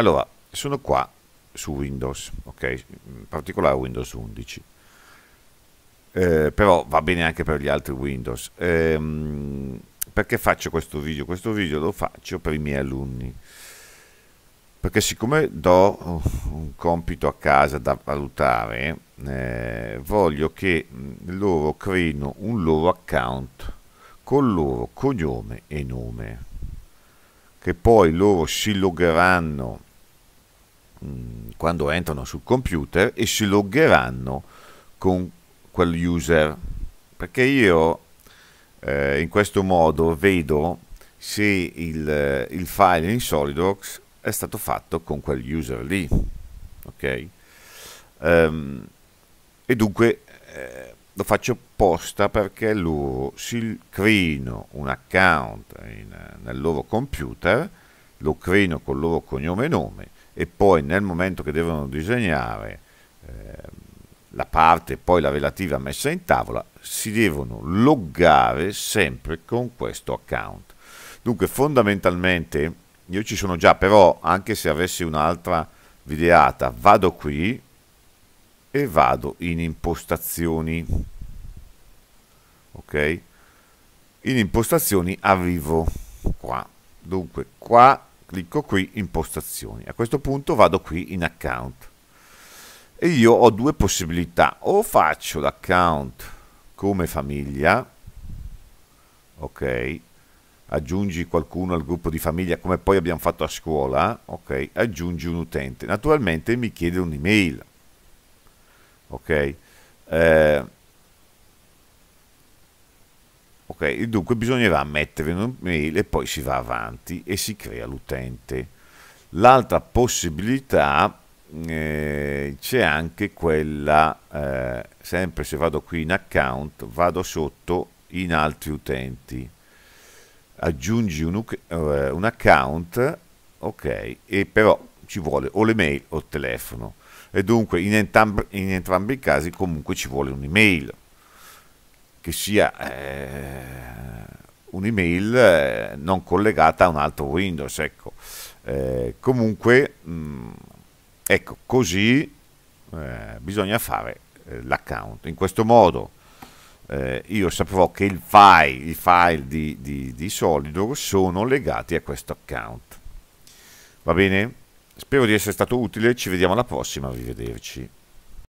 Allora, sono qua su Windows, ok? In particolare Windows 11. Eh, però va bene anche per gli altri Windows. Ehm, perché faccio questo video? Questo video lo faccio per i miei alunni. Perché siccome do un compito a casa da valutare, eh, voglio che mm, loro creino un loro account con loro cognome e nome, che poi loro si logheranno quando entrano sul computer e si loggeranno con quel user perché io eh, in questo modo vedo se il, eh, il, file in SolidWorks è stato fatto con quel user lì ok um, e dunque eh, lo faccio apposta perché loro si creino un account in, nel loro computer lo creino col loro cognome e nome e poi nel momento che devono disegnare eh, la parte e poi la relativa messa in tavola, si devono loggare sempre con questo account. Dunque fondamentalmente io ci sono già, però anche se avessi un'altra videata, vado qui e vado in impostazioni. Ok? In impostazioni arrivo qua. Dunque qua clicco qui impostazioni a questo punto vado qui in account e io ho due possibilità o faccio l'account come famiglia ok aggiungi qualcuno al gruppo di famiglia come poi abbiamo fatto a scuola ok aggiungi un utente naturalmente mi chiede un'email ok eh, Okay? Dunque bisognerà mettere un'email e poi si va avanti e si crea l'utente. L'altra possibilità eh, c'è anche quella, eh, sempre se vado qui in account, vado sotto in altri utenti, aggiungi un, uh, un account, ok, e però ci vuole o l'email o il telefono. E dunque in entrambi, in entrambi i casi comunque ci vuole un'email che sia eh, un'email eh, non collegata a un altro Windows. Ecco. Eh, comunque, mh, mm, ecco, così eh, bisogna fare eh, l'account. In questo modo eh, io saprò che file, i file di, di, di Solidor sono legati a questo account. Va bene? Spero di essere stato utile, ci vediamo alla prossima, arrivederci.